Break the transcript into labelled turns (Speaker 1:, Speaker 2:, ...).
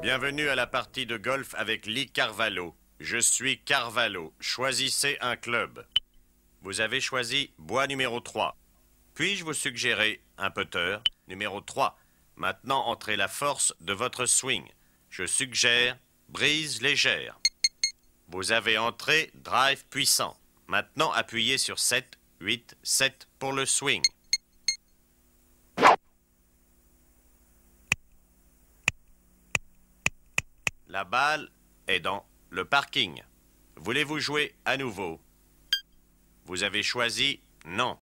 Speaker 1: Bienvenue à la partie de golf avec Lee Carvalho. Je suis Carvalho. Choisissez un club. Vous avez choisi bois numéro 3. Puis-je vous suggérer un putter numéro 3 Maintenant, entrez la force de votre swing. Je suggère brise légère. Vous avez entré drive puissant. Maintenant, appuyez sur 7, 8, 7 pour le swing. La balle est dans le parking. Voulez-vous jouer à nouveau Vous avez choisi non.